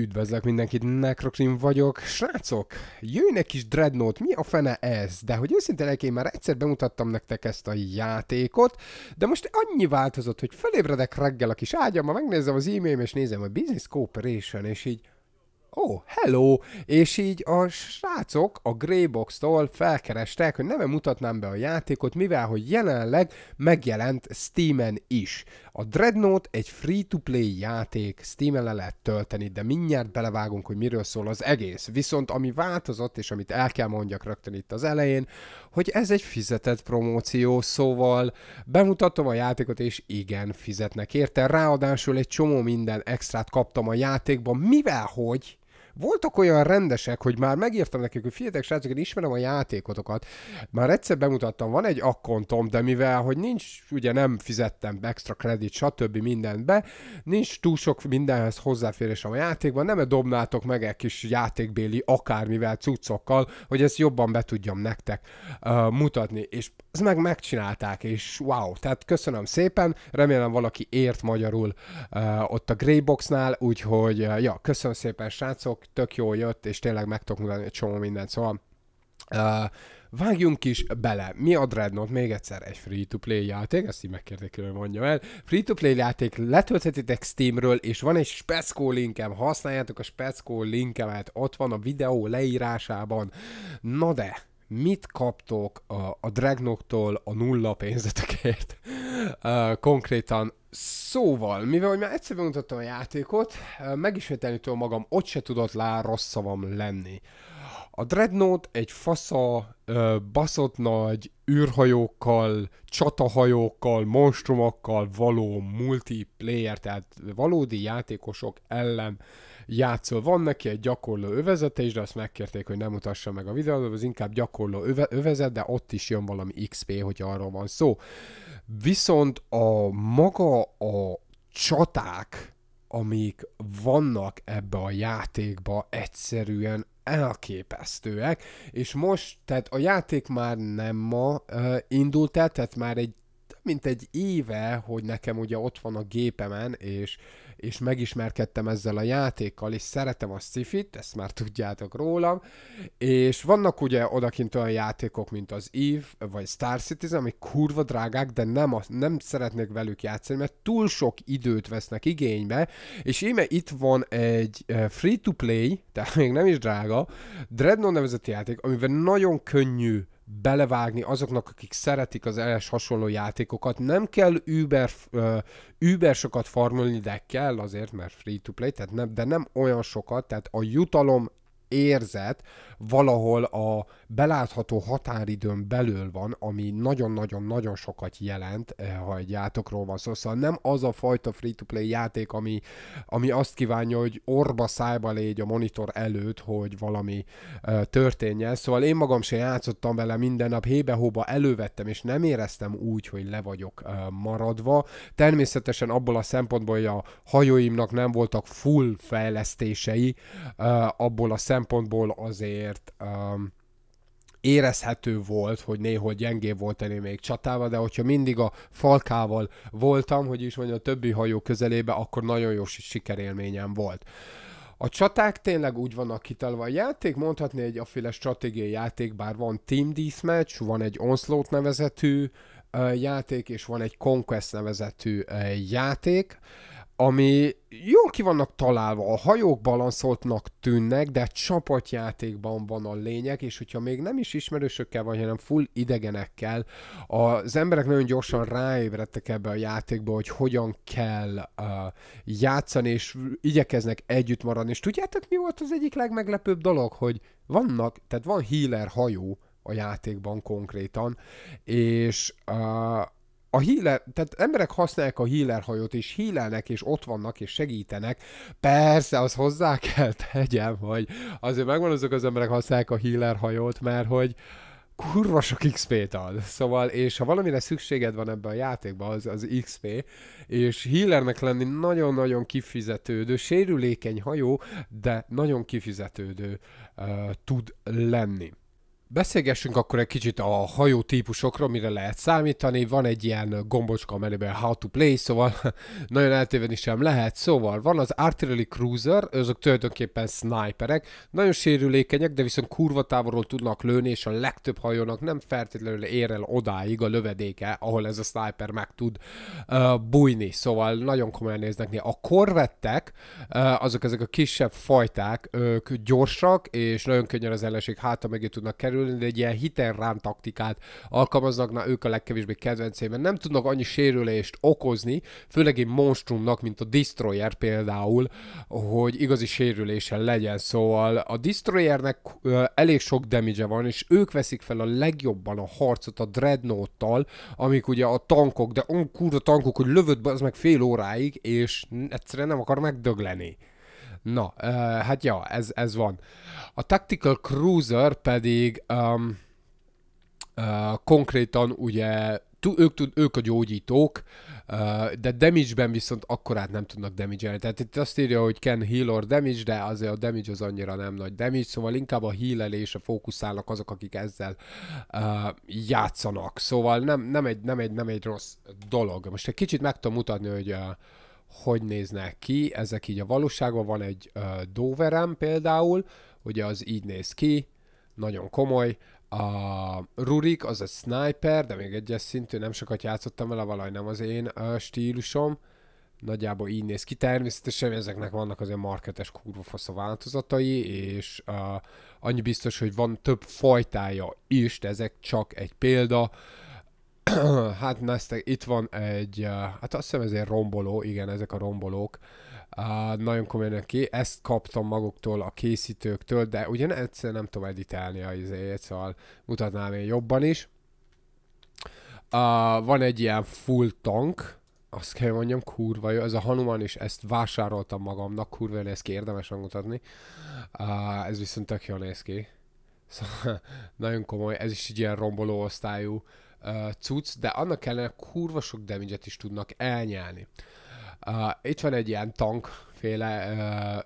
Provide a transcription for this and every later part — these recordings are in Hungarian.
Üdvözlök mindenkit, Necrokrim vagyok. Srácok, jöjjön egy kis Dreadnought, mi a fene ez? De hogy őszinte legyek, én már egyszer bemutattam nektek ezt a játékot, de most annyi változott, hogy felébredek reggel a kis ágyamba, megnézem az e-mailem, és nézem a Business Cooperation, és így ó, oh, hello! És így a srácok a Greybox-tól felkerestek, hogy nem mutatnám be a játékot, mivel hogy jelenleg megjelent Steamen is. A Dreadnought egy free-to-play játék, Steamen le lehet tölteni, de mindjárt belevágunk, hogy miről szól az egész. Viszont ami változott, és amit el kell mondjak rögtön itt az elején, hogy ez egy fizetett promóció, szóval bemutatom a játékot, és igen, fizetnek érte. Ráadásul egy csomó minden extrát kaptam a játékban, mivel hogy voltak olyan rendesek, hogy már megírtam nekik, hogy figyeljetek srácok, én ismerem a játékotokat, már egyszer bemutattam, van egy akkontom, de mivel, hogy nincs, ugye nem fizettem extra kredit, stb. mindent be, nincs túl sok mindenhez hozzáférés a játékban, nem -e dobnátok meg egy kis játékbéli akármivel, cuccokkal, hogy ezt jobban be tudjam nektek uh, mutatni, és ezt meg megcsinálták, és wow, tehát köszönöm szépen, remélem valaki ért magyarul uh, ott a Greyboxnál, úgyhogy uh, ja, köszönöm szépen srácok, tök jól jött, és tényleg meg tudok mutatni egy csomó mindent. Szóval Uh, vágjunk is bele. Mi a Dreadnought? Még egyszer egy free-to-play játék, ezt így megkérték, hogy mondjam el. Free-to-play játék, letölthetitek Steamről, és van egy speckó linkem, használjátok a speckó linkemet, ott van a videó leírásában. Na de, mit kaptok a, a dragnoktól a nulla pénzetekért uh, konkrétan. Szóval, mivel hogy már egyszer bemutattam a játékot, uh, megismételni tudom magam, ott se tudott lá rossz szavam lenni. A Dreadnought egy fasza, uh, baszott nagy űrhajókkal, csatahajókkal, monstrumokkal való multiplayer, tehát valódi játékosok ellen játszol. Van neki egy gyakorló övezete is, de azt megkérték, hogy nem mutassa meg a videót, az inkább gyakorló öve, övezet, de ott is jön valami XP, hogy arról van szó. Viszont a maga a csaták, amik vannak ebbe a játékba, egyszerűen elképesztőek, és most, tehát a játék már nem ma uh, indult el, tehát már egy mint egy éve, hogy nekem ugye ott van a gépemen, és, és megismerkedtem ezzel a játékkal, és szeretem a Sifit, ezt már tudjátok rólam, és vannak ugye odakint olyan játékok, mint az Eve, vagy Star Citizen, amik kurva drágák, de nem, a, nem szeretnék velük játszani, mert túl sok időt vesznek igénybe, és íme itt van egy free-to-play, tehát még nem is drága, Dreadnought nevezett játék, amivel nagyon könnyű belevágni azoknak, akik szeretik az LS hasonló játékokat. Nem kell über, uh, über sokat farmolni, de kell azért, mert free to play, tehát nem, de nem olyan sokat, tehát a jutalom érzet valahol a belátható határidőn belül van, ami nagyon-nagyon-nagyon sokat jelent, eh, ha egy játokról van szó. Szóval nem az a fajta free-to-play játék, ami, ami azt kívánja, hogy orba szájba légy a monitor előtt, hogy valami uh, történjen. Szóval én magam sem játszottam vele minden nap, hébe-hóba elővettem, és nem éreztem úgy, hogy le vagyok uh, maradva. Természetesen abból a szempontból, hogy a hajóimnak nem voltak full fejlesztései, uh, abból a szempontból azért um, érezhető volt, hogy néhol gyengébb volt ennél még csatával, de hogyha mindig a falkával voltam, hogy is mondjam, a többi hajó közelébe, akkor nagyon jó sikerélményem volt. A csaták tényleg úgy vannak kitalva. A játék mondhatni egy aféle stratégiai játék, bár van team deathmatch, van egy onslaught nevezetű uh, játék, és van egy conquest nevezetű uh, játék. Uh, ami jó ki vannak találva, a hajók balanszoltnak tűnnek, de csapatjátékban van a lényeg, és hogyha még nem is ismerősökkel vagy, hanem full idegenekkel, az emberek nagyon gyorsan ráébredtek ebbe a játékba, hogy hogyan kell uh, játszani, és igyekeznek együtt maradni. És tudjátok, mi volt az egyik legmeglepőbb dolog, hogy vannak, tehát van healer hajó a játékban konkrétan, és uh, a healer, tehát emberek használják a healer hajót, és hílelnek, és ott vannak, és segítenek. Persze, az hozzá kell tegyem, hogy azért megvan azok az emberek használják a healer hajót, mert hogy kurva sok XP-t ad. Szóval, és ha valamire szükséged van ebben a játékban, az, az XP, és healernek lenni nagyon-nagyon kifizetődő, sérülékeny hajó, de nagyon kifizetődő uh, tud lenni. Beszélgessünk akkor egy kicsit a hajó típusokról, mire lehet számítani. Van egy ilyen gombocska a menüben How to Play, szóval nagyon eltévedni sem lehet. Szóval van az Artillery Cruiser, azok tulajdonképpen sniperek, nagyon sérülékenyek, de viszont kurva távolról tudnak lőni, és a legtöbb hajónak nem feltétlenül ér el odáig a lövedéke, ahol ez a sniper meg tud uh, bújni. Szóval nagyon komolyan néznek ki. A korvettek, uh, azok ezek a kisebb fajták, ők gyorsak, és nagyon könnyen az ellenség háta mögé tudnak kerülni, sérülni, de egy ilyen rám taktikát alkalmaznak, na ők a legkevésbé kedvencében. Nem tudnak annyi sérülést okozni, főleg egy monstrumnak, mint a Destroyer például, hogy igazi sérülésen legyen. Szóval a Destroyernek elég sok damage van, és ők veszik fel a legjobban a harcot a Dreadnought-tal, amik ugye a tankok, de on kurva tankok, hogy lövöd be, az meg fél óráig, és egyszerűen nem akar megdögleni. Na, uh, hát ja, ez, ez van. A Tactical Cruiser pedig um, uh, konkrétan ugye ők, ők a gyógyítók, de damage-ben viszont akkorát nem tudnak damage-elni. Tehát itt azt írja, hogy can heal or damage, de azért a damage az annyira nem nagy damage, szóval inkább a healelésre fókuszálnak azok, akik ezzel uh, játszanak. Szóval nem, nem, egy, nem, egy, nem egy rossz dolog. Most egy kicsit meg tudom mutatni, hogy uh, hogy néznek ki, ezek így a valóságban van egy uh, Doverem például, ugye az így néz ki, nagyon komoly, a Rurik az egy sniper, de még egyes szintű, nem sokat játszottam vele, valahogy nem az én uh, stílusom, nagyjából így néz ki. Természetesen ezeknek vannak azért marketes kurva fasz a változatai, és uh, annyi biztos, hogy van több fajtája is, de ezek csak egy példa. Uh, hát ezt itt van egy, eh, hát azt hiszem ez egy romboló, igen, ezek a rombolók. Uh, nagyon komolyan ki. Ezt kaptam maguktól, a készítőktől, de ugye egyszer nem tudom editálni a izéjét, szóval mutatnám én jobban is. Uh, van egy ilyen full tank, azt kell mondjam, kurva jó, ez a Hanuman is, ezt vásároltam magamnak, kurva jó, néz ki, érdemes megmutatni. Uh, ez viszont tök jól néz ki. Szóval, nagyon komoly, ez is egy ilyen romboló osztályú uh, cucc, de annak ellenére kurva sok damage is tudnak elnyelni. Uh, itt van egy ilyen tank féle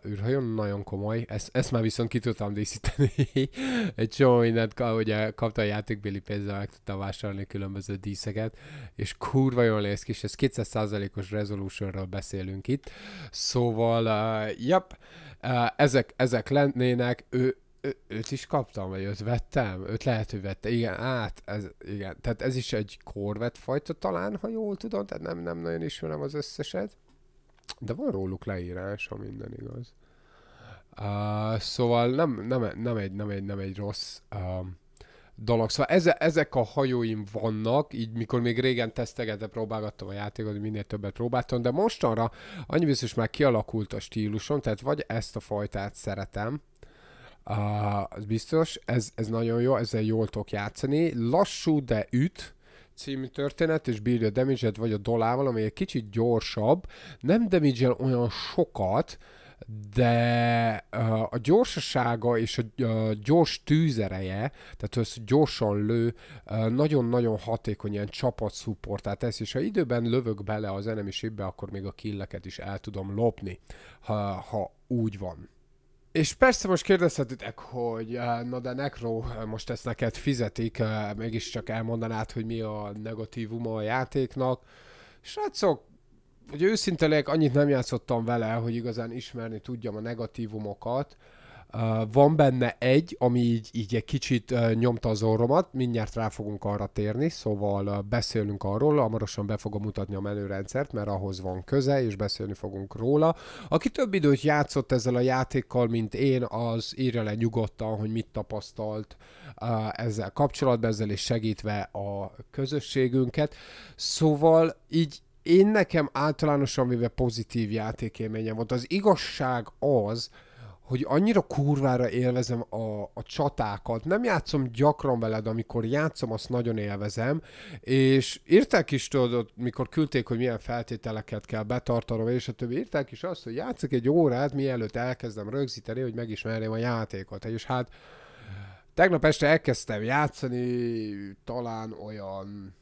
uh, űrhajón, nagyon komoly, ezt, ezt már viszont ki tudtam díszíteni. egy csomó mindent, ugye kapta a játékbéli pénzzel, meg tudtam vásárolni különböző díszeket, és kurva jól néz ki, és ez 200%-os resolutionről beszélünk itt. Szóval, uh, yep, uh, ezek, ezek lennének, ő, öt őt is kaptam, vagy őt vettem? Őt lehet, hogy vette. Igen, át, ez, igen. Tehát ez is egy korvet fajta talán, ha jól tudom, tehát nem, nem nagyon ismerem az összeset. De van róluk leírás, ha minden igaz. Uh, szóval nem, nem, nem, egy, nem, egy, nem egy rossz uh, dolog. Szóval eze, ezek a hajóim vannak, így mikor még régen tesztegetve próbálgattam a játékot, minél többet próbáltam, de mostanra annyi biztos már kialakult a stílusom, tehát vagy ezt a fajtát szeretem, Uh, az biztos, ez, ez nagyon jó, ezzel jól tudok játszani. Lassú, de üt című történet, és bírja a damage vagy a dolával, ami egy kicsit gyorsabb. Nem damage olyan sokat, de uh, a gyorsasága és a uh, gyors tűzereje, tehát az gyorsan lő, uh, nagyon-nagyon hatékony ilyen szupportát tesz, és ha időben lövök bele az enemiségbe, akkor még a killeket is el tudom lopni, ha, ha úgy van. És persze most kérdezhetitek, hogy eh, na de Necro eh, most ezt neked fizetik, eh, csak elmondanád, hogy mi a negatívuma a játéknak. Srácok, hogy őszinte legyek, annyit nem játszottam vele, hogy igazán ismerni tudjam a negatívumokat. Van benne egy, ami így, így egy kicsit nyomta az orromat, mindjárt rá fogunk arra térni, szóval beszélünk arról, hamarosan be fogom mutatni a menürendszert, mert ahhoz van köze, és beszélni fogunk róla. Aki több időt játszott ezzel a játékkal, mint én, az írja le nyugodtan, hogy mit tapasztalt ezzel kapcsolatban, ezzel is segítve a közösségünket. Szóval így én nekem általánosan véve pozitív játékélményem volt. Az igazság az, hogy annyira kurvára élvezem a, a csatákat. Nem játszom gyakran veled, amikor játszom, azt nagyon élvezem, és írták is, tudod, mikor küldték, hogy milyen feltételeket kell betartanom, és a többi, írták is azt, hogy játszok egy órát, mielőtt elkezdem rögzíteni, hogy megismerjem a játékot. És hát tegnap este elkezdtem játszani, talán olyan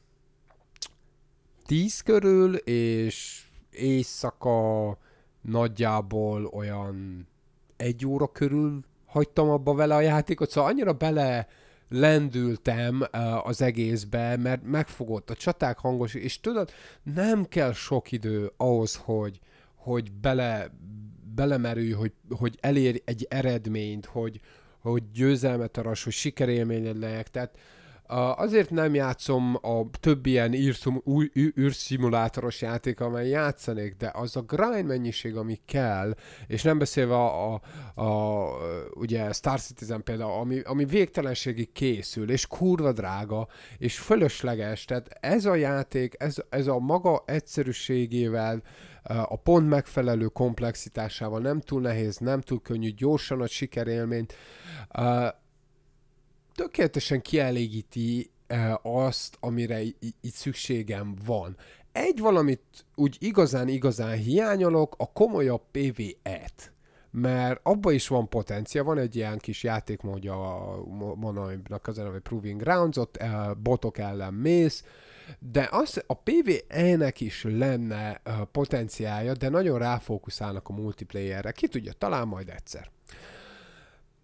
10 körül, és éjszaka nagyjából olyan egy óra körül hagytam abba vele a játékot, szóval annyira bele lendültem az egészbe, mert megfogott a csaták hangos, és tudod, nem kell sok idő ahhoz, hogy, hogy bele, belemerülj, hogy, hogy elérj egy eredményt, hogy, hogy győzelmet aras, hogy sikerélményed legyek, tehát Azért nem játszom a több ilyen űrszimulátoros játék, amely játszanék, de az a grind mennyiség, ami kell, és nem beszélve a, a, a ugye Star Citizen például, ami, ami végtelenségig készül, és kurva drága, és fölösleges, tehát ez a játék, ez, ez a maga egyszerűségével, a pont megfelelő komplexitásával nem túl nehéz, nem túl könnyű, gyorsan a sikerélményt, tökéletesen kielégíti eh, azt, amire itt szükségem van. Egy valamit úgy igazán-igazán hiányolok, a komolyabb PvE-t mert abba is van potencia, van egy ilyen kis játék, mondja a Monoimnak az eleve Proving Grounds, ott eh, botok ellen mész, de az a PvE-nek is lenne eh, potenciája, de nagyon ráfókuszálnak a multiplayerre, ki tudja, talán majd egyszer.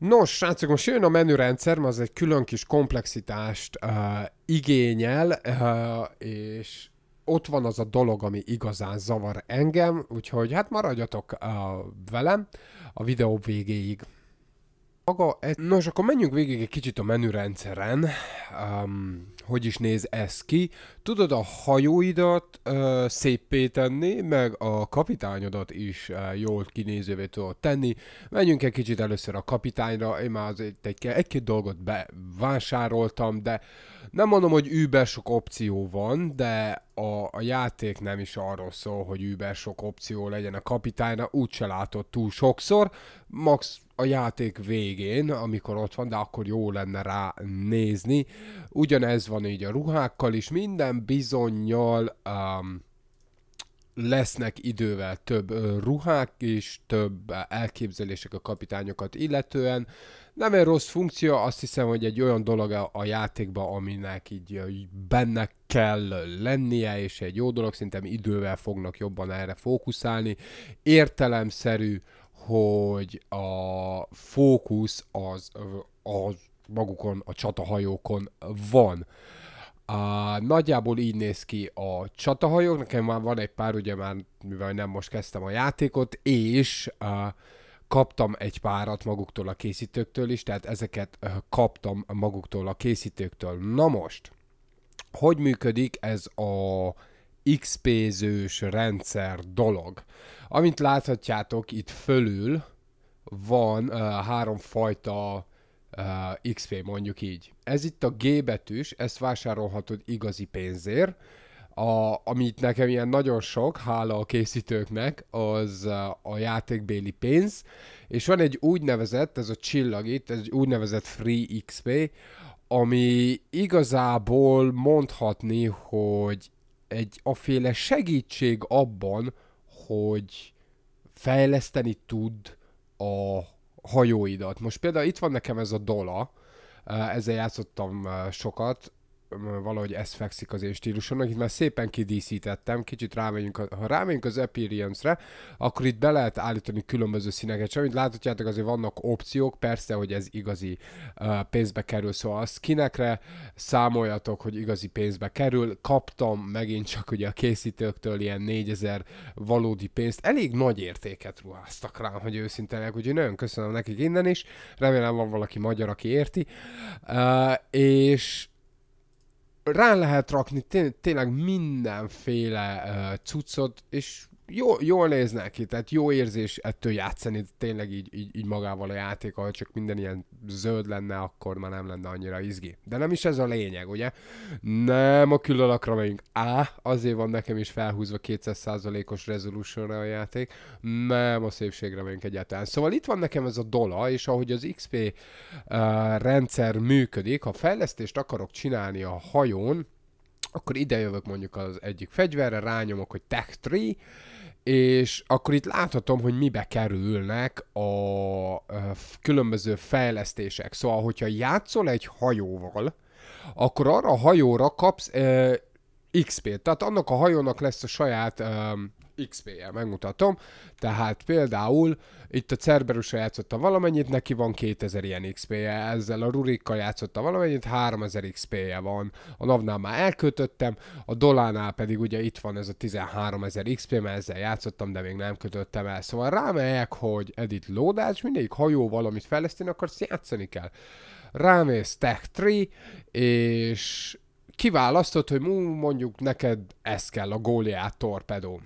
Nos, srácok, most jön a menürendszer, mert az egy külön kis komplexitást uh, igényel, uh, és ott van az a dolog, ami igazán zavar engem, úgyhogy hát maradjatok uh, velem a videó végéig maga... Ez... Nos, akkor menjünk végig egy kicsit a menürendszeren. Um, hogy is néz ez ki? Tudod a hajóidat uh, szépé tenni, meg a kapitányodat is uh, jól kinézővé tudod tenni. Menjünk egy kicsit először a kapitányra. Én már azért egy, egy-két dolgot bevásároltam, de nem mondom, hogy über sok opció van, de a, a játék nem is arról szól, hogy über sok opció legyen a kapitányra. Úgy se látod túl sokszor. Max a játék végén, amikor ott van, de akkor jó lenne rá nézni. Ugyanez van így a ruhákkal is, minden bizonyal um, lesznek idővel több ruhák és több elképzelések a kapitányokat illetően. Nem egy rossz funkció, azt hiszem, hogy egy olyan dolog a játékban, aminek így benne kell lennie, és egy jó dolog, szerintem idővel fognak jobban erre fókuszálni. Értelemszerű uh, hogy a fókusz az, az magukon, a csatahajókon van. A, nagyjából így néz ki a csatahajók, nekem már van egy pár, ugye már mivel nem most kezdtem a játékot, és a, kaptam egy párat maguktól a készítőktől is, tehát ezeket kaptam maguktól a készítőktől. Na most, hogy működik ez a XP-zős rendszer dolog. Amint láthatjátok, itt fölül van uh, fajta uh, XP, mondjuk így. Ez itt a G betűs, ezt vásárolhatod igazi pénzért, a, amit nekem ilyen nagyon sok, hála a készítőknek, az a játékbéli pénz, és van egy úgynevezett, ez a csillag itt, ez egy úgynevezett free XP, ami igazából mondhatni, hogy egy aféle segítség abban, hogy fejleszteni tud a hajóidat. Most például itt van nekem ez a dola, eh, ezzel játszottam eh, sokat, valahogy ez fekszik az én stílusomnak. Itt már szépen kidíszítettem, kicsit rámegyünk, a, ha rámegyünk az Appearance-re, akkor itt be lehet állítani különböző színeket. És amit láthatjátok, azért vannak opciók, persze, hogy ez igazi uh, pénzbe kerül, szóval a skinekre számoljatok, hogy igazi pénzbe kerül. Kaptam megint csak ugye a készítőktől ilyen 4000 valódi pénzt. Elég nagy értéket ruháztak rám, hogy őszintenek, úgyhogy nagyon köszönöm nekik innen is. Remélem van valaki magyar, aki érti. Uh, és rá lehet rakni tényleg mindenféle uh, cuccot, és jó, jól néznek ki, tehát jó érzés ettől játszani tényleg így, így, így magával a játék, ha csak minden ilyen zöld lenne, akkor már nem lenne annyira izgi. De nem is ez a lényeg, ugye? Nem a külalakra megyünk. Á, azért van nekem is felhúzva 200%-os resolutionra a játék. Nem a szépségre megyünk egyáltalán. Szóval itt van nekem ez a dola, és ahogy az XP uh, rendszer működik, ha fejlesztést akarok csinálni a hajón, akkor idejövök mondjuk az egyik fegyverre, rányomok, hogy Tech 3, és akkor itt láthatom, hogy mibe kerülnek a különböző fejlesztések. Szóval, hogyha játszol egy hajóval, akkor arra a hajóra kapsz e, XP-t. Tehát annak a hajónak lesz a saját XP-jel megmutatom. Tehát például itt a Cerberusra játszotta valamennyit, neki van 2000 ilyen XP-je, ezzel a Rurikkal játszotta valamennyit, 3000 XP-je van. A Navnál már elkötöttem, a Dolánál pedig ugye itt van ez a 13000 XP, mert ezzel játszottam, de még nem kötöttem el. Szóval rámelyek, hogy edit lódás, mindig hajó valamit fejleszteni, akkor játszani kell. Rámész Tech 3, és kiválasztod, hogy mondjuk neked ez kell a góliát torpedó.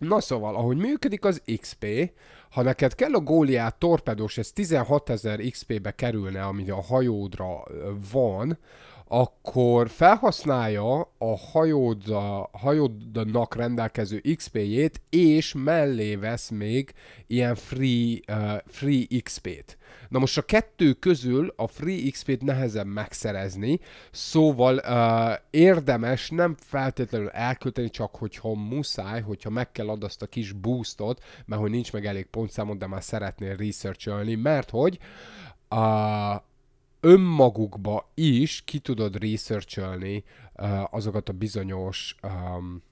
Na szóval, ahogy működik az XP, ha neked kell a góliát torpedós, ez 16 XP-be kerülne, ami a hajódra van, akkor felhasználja a hajódnak rendelkező XP-jét, és mellé vesz még ilyen free, uh, free XP-t. Na most a kettő közül a free XP-t nehezebb megszerezni, szóval uh, érdemes nem feltétlenül elkölteni, csak hogyha muszáj, hogyha meg kell ad azt a kis boostot, mert hogy nincs meg elég pontszámod, de már szeretnél researcholni, mert hogy uh, önmagukba is ki tudod researcholni uh, azokat a bizonyos um,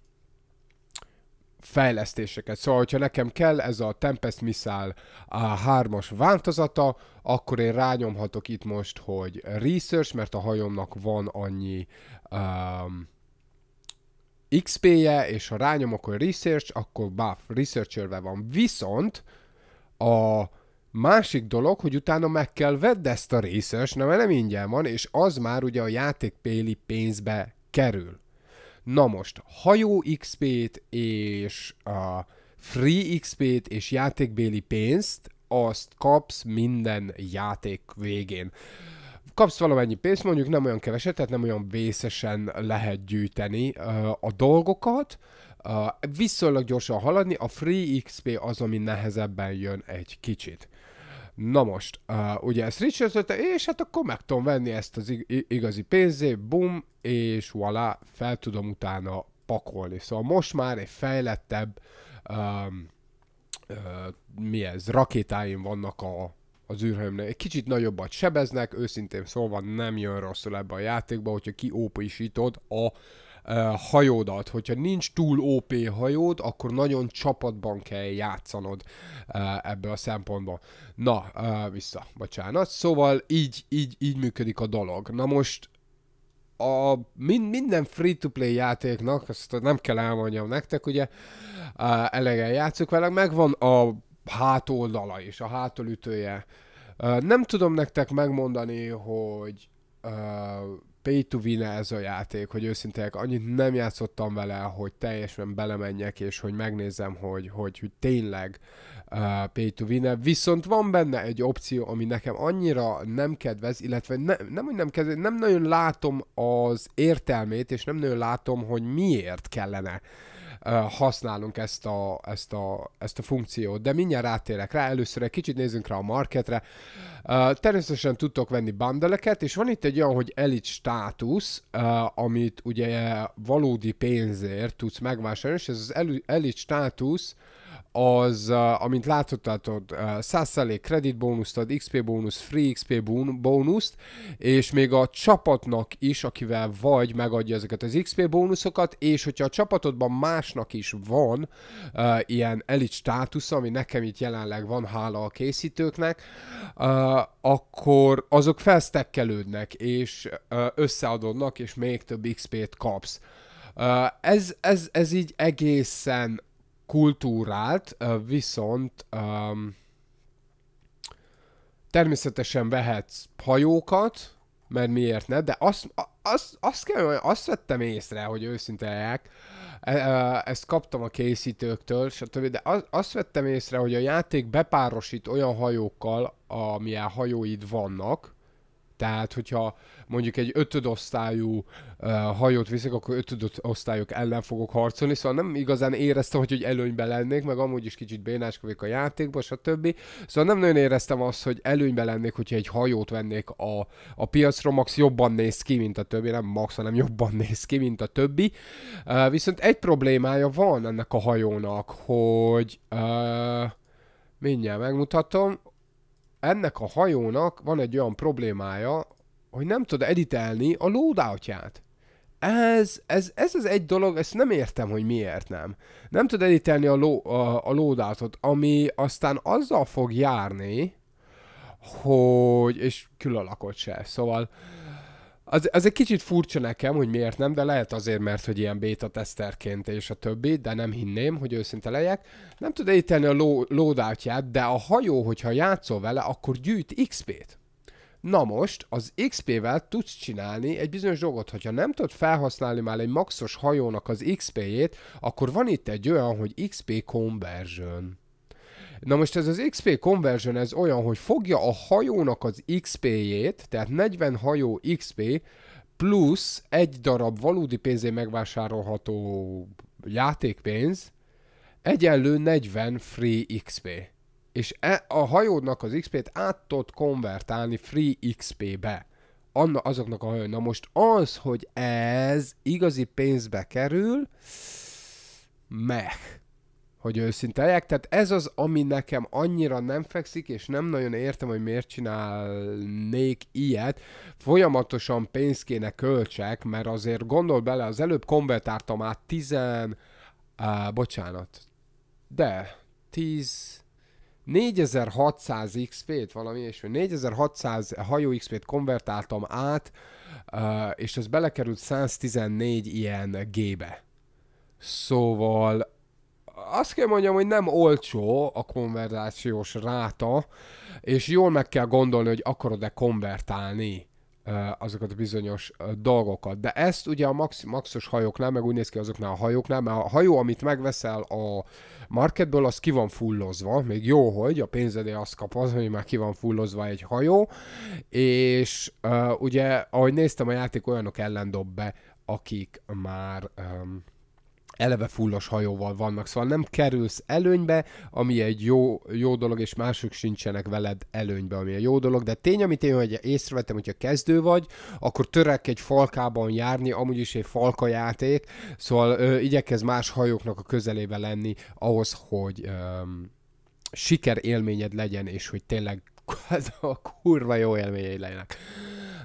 fejlesztéseket. Szóval, hogyha nekem kell ez a Tempest Missile a hármas változata, akkor én rányomhatok itt most, hogy research, mert a hajomnak van annyi um, XP-je, és ha rányomok, hogy research, akkor buff, researcherve van. Viszont a Másik dolog, hogy utána meg kell vedd ezt a részes, mert nem ingyen van, és az már ugye a játékpéli pénzbe kerül. Na most, hajó XP-t és a free XP-t és játékbéli pénzt, azt kapsz minden játék végén. Kapsz valamennyi pénzt, mondjuk nem olyan keveset, tehát nem olyan vészesen lehet gyűjteni a dolgokat, viszonylag gyorsan haladni, a free XP az, ami nehezebben jön egy kicsit. Na most, uh, ugye ezt richard és hát akkor meg tudom venni ezt az ig- igazi pénzé, bum, és voilà, fel tudom utána pakolni. Szóval most már egy fejlettebb, um, uh, mi ez, rakétáim vannak a, az űrhőmnél. Egy kicsit nagyobbat sebeznek, őszintén szóval nem jön rosszul ebbe a játékba, hogyha kiópisítod a hajódat. Hogyha nincs túl OP hajód, akkor nagyon csapatban kell játszanod ebből a szempontból. Na, vissza, bocsánat. Szóval így, így, így működik a dolog. Na most a minden free-to-play játéknak, ezt nem kell elmondjam nektek, ugye elegen játszok vele, megvan a hátoldala és a hátulütője. Nem tudom nektek megmondani, hogy pay to win ez a játék, hogy őszintén annyit nem játszottam vele, hogy teljesen belemenjek, és hogy megnézem, hogy, hogy, hogy tényleg uh, pay to win -e. Viszont van benne egy opció, ami nekem annyira nem kedvez, illetve ne, nem, hogy nem kedvez, nem nagyon látom az értelmét, és nem nagyon látom, hogy miért kellene uh, használunk ezt a, ezt, a, ezt a funkciót. De mindjárt rátérek rá, először egy kicsit nézzünk rá a marketre. Természetesen tudtok venni bandeleket, és van itt egy olyan, hogy elit státusz, amit ugye valódi pénzért tudsz megvásárolni, és ez az elit státusz, az, amint láthatod, 100% kredit bónuszt ad, XP bónusz, free XP bónuszt, és még a csapatnak is, akivel vagy, megadja ezeket az XP bónuszokat, és hogyha a csapatodban másnak is van uh, ilyen elit státusz, ami nekem itt jelenleg van, hála a készítőknek, uh, akkor azok felsztekkelődnek, és uh, összeadodnak, és még több XP-t kapsz. Uh, ez, ez, ez így egészen kultúrát, viszont um, természetesen vehetsz hajókat, mert miért ne, de azt, azt, azt, kell, azt vettem észre, hogy őszintelják, e, ezt kaptam a készítőktől, stb., de azt vettem észre, hogy a játék bepárosít olyan hajókkal, amilyen hajóid vannak, tehát, hogyha mondjuk egy ötödosztályú uh, hajót viszik, akkor ötödosztályok ellen fogok harcolni, szóval nem igazán éreztem, hogy, hogy előnyben lennék, meg amúgy is kicsit bénáskodik a játékba, stb. Szóval nem nagyon éreztem azt, hogy előnyben lennék, hogyha egy hajót vennék a, a piacról, max jobban néz ki, mint a többi, nem max, hanem jobban néz ki, mint a többi. Uh, viszont egy problémája van ennek a hajónak, hogy uh, mindjárt megmutatom, ennek a hajónak van egy olyan problémája, hogy nem tud editelni a loadoutját. Ez, ez, ez az egy dolog, ezt nem értem, hogy miért nem. Nem tud editelni a, ló, a, a lódátot, ami aztán azzal fog járni, hogy, és külalakot se, szóval az, az egy kicsit furcsa nekem, hogy miért nem, de lehet azért, mert hogy ilyen beta teszterként és a többi, de nem hinném, hogy őszinte legyek. Nem tud ételni a ló, de a hajó, hogyha játszol vele, akkor gyűjt XP-t. Na most, az XP-vel tudsz csinálni egy bizonyos dolgot, hogyha nem tudod felhasználni már egy maxos hajónak az XP-jét, akkor van itt egy olyan, hogy XP conversion. Na most ez az XP conversion, ez olyan, hogy fogja a hajónak az XP-jét, tehát 40 hajó XP, plusz egy darab valódi pénzé megvásárolható játékpénz, egyenlő 40 free XP. És e, a hajódnak az XP-t át tudod konvertálni free XP-be. Anna, azoknak a hajón. Na most az, hogy ez igazi pénzbe kerül, meh hogy őszinte legyek. Tehát ez az, ami nekem annyira nem fekszik, és nem nagyon értem, hogy miért csinálnék ilyet. Folyamatosan pénzt kéne költsek, mert azért gondol bele, az előbb konvertáltam át 10, á, bocsánat, de 10, 4600 XP-t valami, és 4600 hajó XP-t konvertáltam át, és ez belekerült 114 ilyen gébe, Szóval azt kell mondjam, hogy nem olcsó a konverzációs ráta, és jól meg kell gondolni, hogy akarod-e konvertálni azokat a bizonyos dolgokat. De ezt ugye a max, maxos hajóknál, meg úgy néz ki azoknál a hajóknál, mert a hajó, amit megveszel a marketből, az ki van fullozva, még jó, hogy a pénzedé azt kap az hogy már ki van fullozva egy hajó, és ugye, ahogy néztem, a játék olyanok ellen dob be, akik már um, eleve fullos hajóval vannak, szóval nem kerülsz előnybe, ami egy jó, jó dolog, és mások sincsenek veled előnybe, ami egy jó dolog, de tény, amit én hogy észrevettem, hogyha kezdő vagy, akkor törek egy falkában járni, amúgy is egy falka játék, szóval ö, igyekez más hajóknak a közelébe lenni ahhoz, hogy ö, siker élményed legyen, és hogy tényleg a kurva jó élményei legyenek.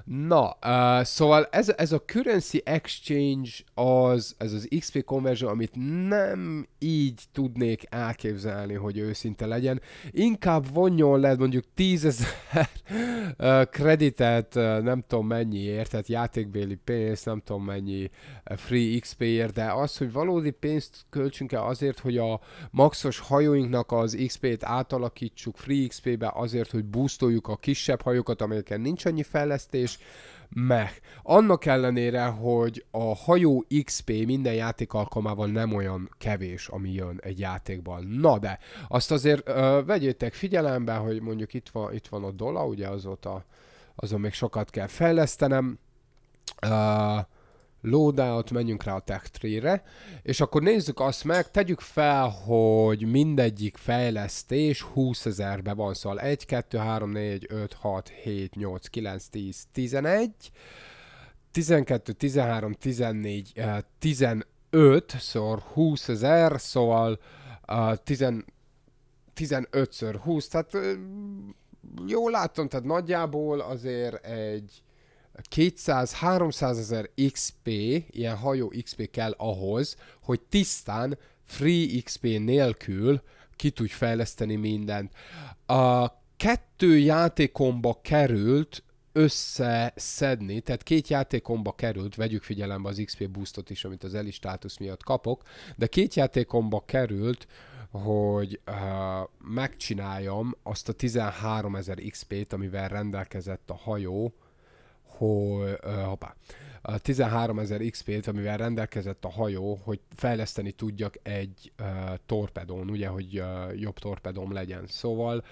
Na, uh, szóval ez, ez a currency exchange az, ez az XP conversion, amit nem így tudnék elképzelni, hogy őszinte legyen. Inkább vonjon le mondjuk tízezer ezer uh, kreditet, uh, nem tudom mennyiért, tehát játékbéli pénzt, nem tudom mennyi eh, free XP-ért, de az, hogy valódi pénzt költsünk el azért, hogy a maxos hajóinknak az XP-t átalakítsuk free XP-be azért, hogy boostoljuk a kisebb hajókat, amelyeken nincs annyi fejlesztés, játékos meh. Annak ellenére, hogy a hajó XP minden játék alkalmával nem olyan kevés, ami jön egy játékban. Na de, azt azért ö, vegyétek figyelembe, hogy mondjuk itt van, itt van a dola, ugye azóta azon még sokat kell fejlesztenem. Uh, loadout, menjünk rá a tech tree-re, és akkor nézzük azt meg, tegyük fel, hogy mindegyik fejlesztés 20 ezerbe van, szóval 1, 2, 3, 4, 5, 6, 7, 8, 9, 10, 11, 12, 13, 14, 15 szor 20 ezer, szóval 10, 15 szor 20, tehát eh, jól látom, tehát nagyjából azért egy 200-300 ezer XP, ilyen hajó XP kell ahhoz, hogy tisztán free XP nélkül ki tudj fejleszteni mindent. A kettő játékomba került összeszedni, tehát két játékomba került, vegyük figyelembe az XP boostot is, amit az Eli miatt kapok, de két játékomba került, hogy uh, megcsináljam azt a 13.000 XP-t, amivel rendelkezett a hajó, hogy, hoppá, 13 ezer XP-t, amivel rendelkezett a hajó, hogy fejleszteni tudjak egy uh, torpedón, ugye, hogy uh, jobb torpedóm legyen. Szóval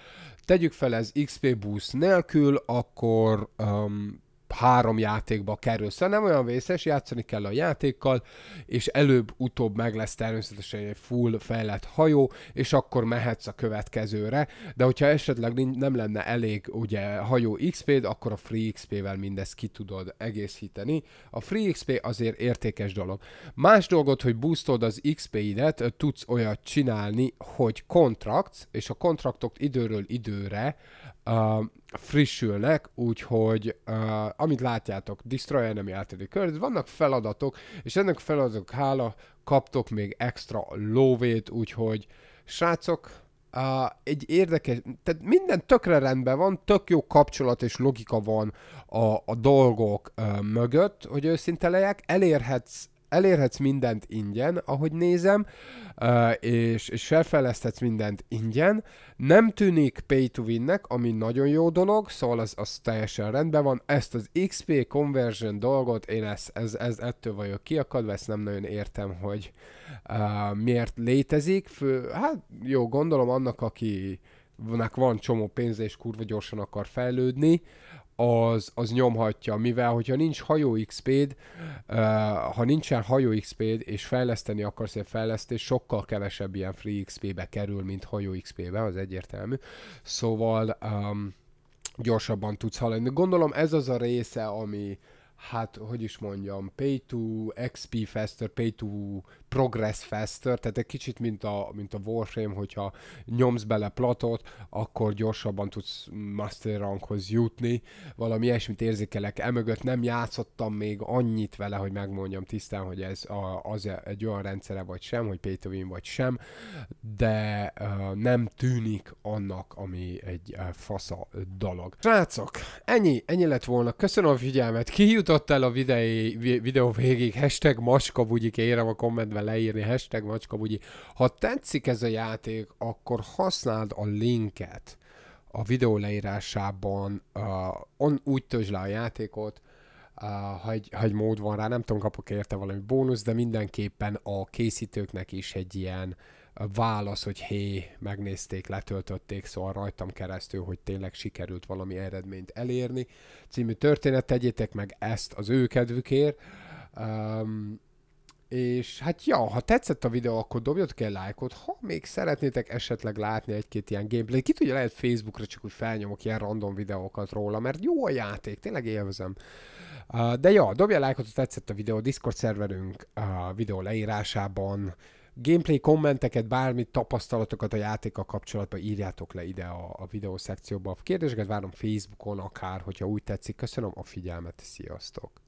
tegyük fel ez XP boost nélkül, akkor um, három játékba kerül. Szóval nem olyan vészes, játszani kell a játékkal, és előbb-utóbb meg lesz természetesen egy full fejlett hajó, és akkor mehetsz a következőre, de hogyha esetleg nem lenne elég ugye hajó XP-d, akkor a free XP-vel mindezt ki tudod egészíteni. A free XP azért értékes dolog. Más dolgot, hogy boostod az XP-idet, tudsz olyat csinálni, hogy contracts, és a kontraktok időről időre uh, frissülnek, úgyhogy uh, amit látjátok, Destroy Enemy Altered Curse, vannak feladatok, és ennek feladatok hála kaptok még extra lóvét, úgyhogy srácok, Uh, egy érdekes, tehát minden tökre rendben van, tök jó kapcsolat és logika van a, a dolgok uh, mögött, hogy őszinte legyek, elérhetsz elérhetsz mindent ingyen, ahogy nézem, eh, és, és felfejleszthetsz mindent ingyen. Nem tűnik pay to winnek, ami nagyon jó dolog, szóval az, az teljesen rendben van. Ezt az XP conversion dolgot, én ez, ez, ez ettől vagyok kiakadva, ezt nem nagyon értem, hogy uh, miért létezik. Fő, hát jó, gondolom annak, aki van csomó pénze és kurva gyorsan akar fejlődni, uh, az, az nyomhatja, mivel hogyha nincs hajó xp uh, ha nincsen hajó xp és fejleszteni akarsz egy fejlesztés, sokkal kevesebb ilyen free XP-be kerül, mint hajó XP-be, az egyértelmű. Szóval um, gyorsabban tudsz haladni. Gondolom ez az a része, ami hát, hogy is mondjam, pay to XP faster, pay to progress faster, tehát egy kicsit mint a, mint a Warframe, hogyha nyomsz bele platot, akkor gyorsabban tudsz master rankhoz jutni, valami ilyesmit érzékelek emögött, nem játszottam még annyit vele, hogy megmondjam tisztán, hogy ez a, az egy olyan rendszere vagy sem, hogy pay to win vagy sem, de uh, nem tűnik annak, ami egy uh, fasza dolog. Srácok, ennyi, ennyi lett volna, köszönöm a figyelmet, ki jutott el a videó, videó végig, hashtag maska érem a kommentben, leírni, hashtag macskabugyi. Ha tetszik ez a játék, akkor használd a linket a videó leírásában, uh, on, úgy töltsd le a játékot, uh, ha, egy, ha egy mód van rá, nem tudom, kapok érte valami bónusz, de mindenképpen a készítőknek is egy ilyen válasz, hogy hé, megnézték, letöltötték, szóval rajtam keresztül, hogy tényleg sikerült valami eredményt elérni. Című történet, tegyétek meg ezt az ő kedvükért. Um, és hát ja, ha tetszett a videó, akkor dobjatok el lájkot. Ha még szeretnétek esetleg látni egy-két ilyen gameplay, ki tudja, lehet Facebookra csak úgy felnyomok ilyen random videókat róla, mert jó a játék, tényleg élvezem. De ja, dobja lájkot, ha tetszett a videó, Discord szerverünk a videó leírásában. Gameplay kommenteket, bármit, tapasztalatokat a játékkal kapcsolatban írjátok le ide a, a videó szekcióba. A kérdéseket várom Facebookon akár, hogyha úgy tetszik. Köszönöm a figyelmet, sziasztok!